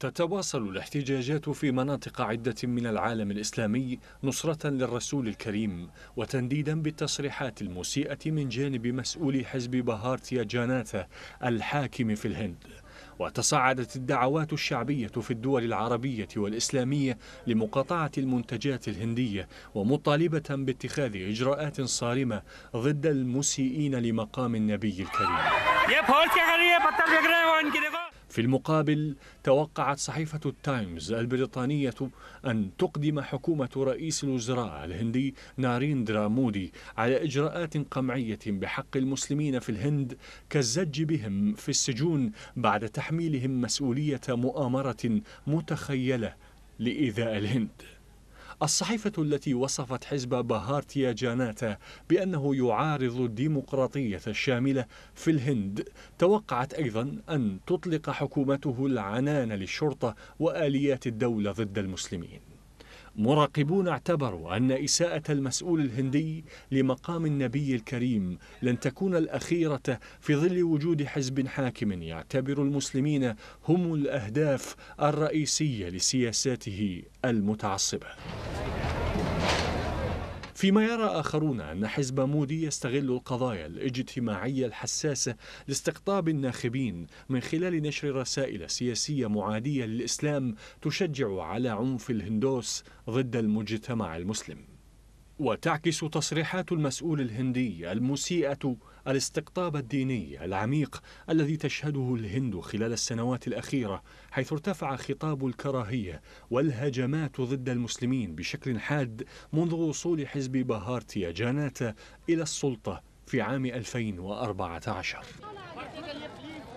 تتواصل الاحتجاجات في مناطق عدة من العالم الإسلامي نصرة للرسول الكريم وتنديدا بالتصريحات المسيئة من جانب مسؤول حزب بهارتيا جاناتا الحاكم في الهند وتصاعدت الدعوات الشعبية في الدول العربية والإسلامية لمقاطعة المنتجات الهندية ومطالبة باتخاذ إجراءات صارمة ضد المسيئين لمقام النبي الكريم في المقابل توقعت صحيفة التايمز البريطانية أن تقدم حكومة رئيس الوزراء الهندي ناريندرا مودي على إجراءات قمعية بحق المسلمين في الهند كالزج بهم في السجون بعد تحميلهم مسؤولية مؤامرة متخيلة لإيذاء الهند الصحيفة التي وصفت حزب بهارتيا جاناتا بأنه يعارض الديمقراطية الشاملة في الهند توقعت أيضا أن تطلق حكومته العنان للشرطة وآليات الدولة ضد المسلمين مراقبون اعتبروا أن إساءة المسؤول الهندي لمقام النبي الكريم لن تكون الأخيرة في ظل وجود حزب حاكم يعتبر المسلمين هم الأهداف الرئيسية لسياساته المتعصبة فيما يرى آخرون أن حزب مودي يستغل القضايا الاجتماعية الحساسة لاستقطاب الناخبين من خلال نشر رسائل سياسية معادية للإسلام تشجع على عنف الهندوس ضد المجتمع المسلم وتعكس تصريحات المسؤول الهندي المسيئة الاستقطاب الديني العميق الذي تشهده الهند خلال السنوات الأخيرة حيث ارتفع خطاب الكراهية والهجمات ضد المسلمين بشكل حاد منذ وصول حزب بهارتيا جاناتا إلى السلطة في عام 2014